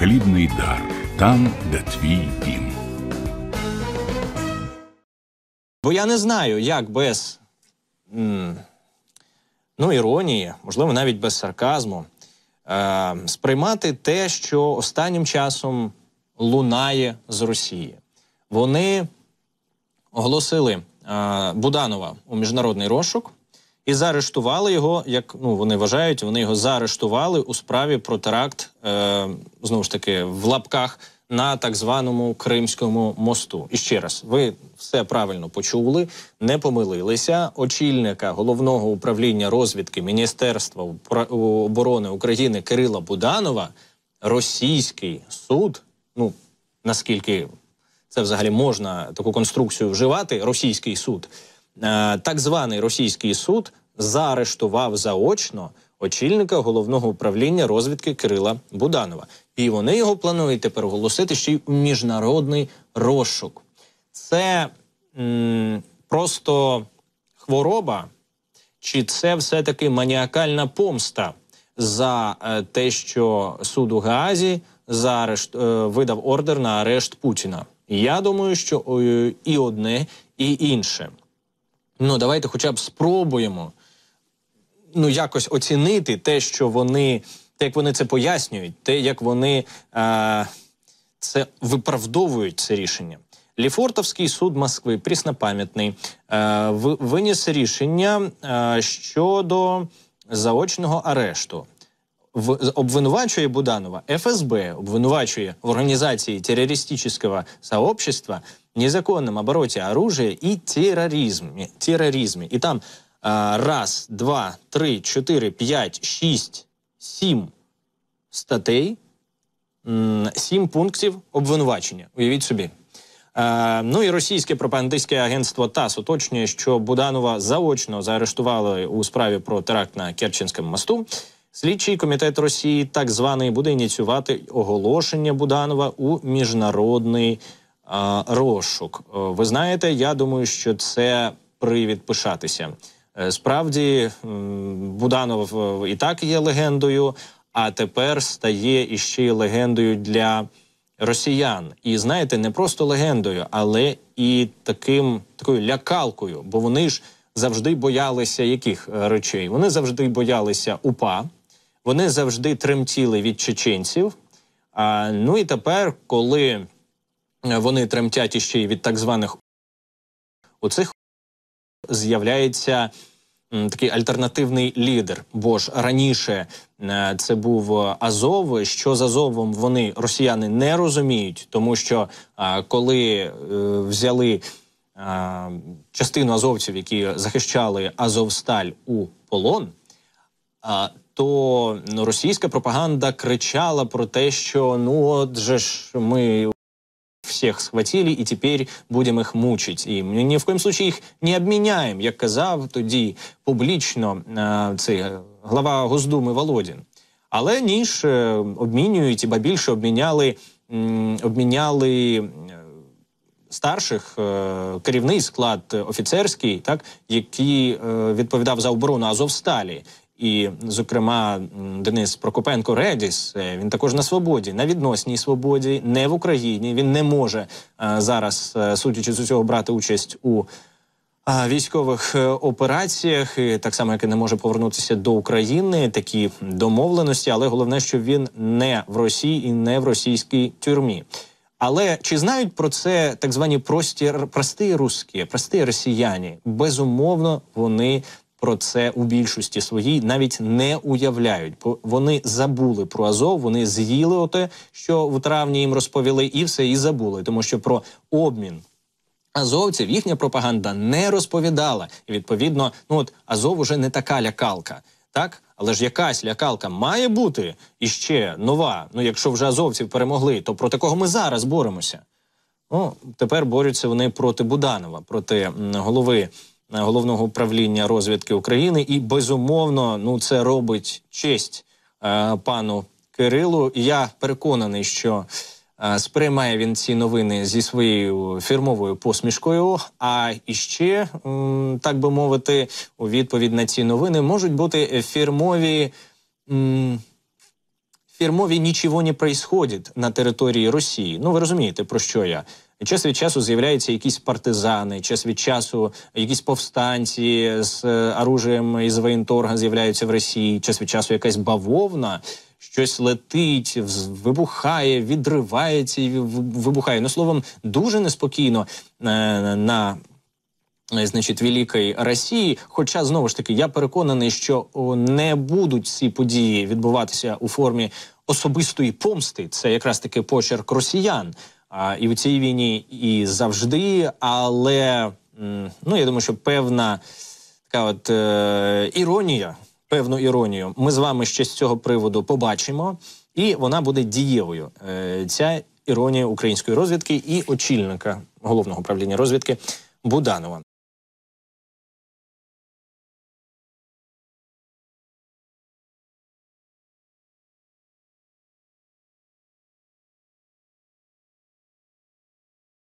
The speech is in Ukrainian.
хлібний дар там, де твій дім. Бо я не знаю, як без м, ну, іронії, можливо, навіть без сарказму, е, сприймати те, що останнім часом лунає з Росії. Вони оголосили е, Буданова у міжнародний розшук і заарештували його. Як ну вони вважають, вони його заарештували у справі про теракт е, знову ж таки в лапках на так званому Кримському мосту. І ще раз, ви все правильно почули, не помилилися. Очільника головного управління розвідки Міністерства оборони України Кирила Буданова російський суд. Ну наскільки це взагалі можна таку конструкцію вживати, російський суд. Е, так званий російський суд заарештував заочно очільника головного управління розвідки Кирила Буданова, і вони його планують тепер оголосити ще й у міжнародний розшук. Це просто хвороба, чи це все-таки маніакальна помста за е, те, що суд у Гаазі за арешт, е, видав ордер на арешт Путіна? Я думаю, що і одне, і інше ну давайте, хоча б спробуємо ну якось оцінити те, що вони, те, як вони це пояснюють, те, як вони е, це виправдовують це рішення. Ліфортовський суд Москви, пріснопам'ятний, е, виніс рішення е, щодо заочного арешту в, обвинувачує Буданова ФСБ, обвинувачує в організації терористичного сообщества, незаконном обороте оружия и терроризме. терроризме. И там а, раз, два, три, чотири, п'ять, шість, сім статей, сім пунктів обвинувачення. Уявіть собі. Е, ну і російське пропагандистське агентство ТАСС уточнює, що Буданова заочно заарештували у справі про теракт на Керченському мосту. Слідчий комітет Росії, так званий, буде ініціювати оголошення Буданова у міжнародний а, розшук. Е, ви знаєте, я думаю, що це привід пишатися. Е, справді, Буданов е, і так є легендою, а тепер стає іще й легендою для росіян. І знаєте, не просто легендою, але і таким такою лякалкою, бо вони ж завжди боялися яких речей? Вони завжди боялися упа. Вони завжди тремтіли від чеченців. А, Ну і тепер, коли е, вони тремтять іще й від так званих у цих з'являється такий альтернативний лідер. Бо ж раніше е, це був Азов. Що з Азовом вони росіяни не розуміють, тому що а, е, коли е, взяли а, частину азовців, які захищали Азовсталь у полон. А, то ну, російська пропаганда кричала про те, що ну от же ж ми всіх схватили і тепер будемо їх мучити. І ми ні в коєм случае їх не обміняємо, як казав тоді публічно а, е, цей глава Госдуми Володін. Але ніж е, обмінюють і ба більше обміняли обміняли е, старших керівний склад офіцерський, так які відповідав за оборону Азовсталі, і, зокрема, Денис Прокопенко Редіс е, він також на свободі, на відносній свободі, не в Україні. Він не може е, зараз, е, судячи з усього, брати участь у військових операціях, і так само як і не може повернутися до України. Такі домовленості, але головне, що він не в Росії і не в російській тюрмі. Але чи знають про це так звані прості прості русські, прості росіяни? Безумовно, вони про це у більшості своїй навіть не уявляють. Вони забули про Азов, вони з'їли оте, що в травні їм розповіли, і все і забули, тому що про обмін. Азовців їхня пропаганда не розповідала. І Відповідно, ну от Азов уже не така лякалка, так але ж якась лякалка має бути і ще нова. Ну якщо вже азовців перемогли, то про такого ми зараз боремося? Ну тепер борються вони проти Буданова, проти голови головного управління розвідки України. І безумовно, ну це робить честь е, пану Кирилу. я переконаний, що е, сприймає він ці новини зі своєю фірмовою посмішкою. А іще м, так би мовити, у відповідь на ці новини можуть бути фірмові. М, Фірмові нічого не происходит на території Росії. Ну ви розумієте про що я Час від часу з'являються якісь партизани, час від часу якісь повстанці з е, оружієм із воєнторга з'являються в Росії, час від часу якась бавовна. Щось летить, вибухає, відривається і вибухає. Ну словом, дуже неспокійно е, на, на е, значить Великій Росії. Хоча знову ж таки я переконаний, що не будуть ці події відбуватися у формі особистої помсти. Це якраз таки почерк росіян і в цій війні, і завжди. Але ну я думаю, що певна така от е, іронія, певну іронію, ми з вами ще з цього приводу побачимо, і вона буде дієвою. Е, Ця іронія української розвідки і очільника головного управління розвідки Буданова.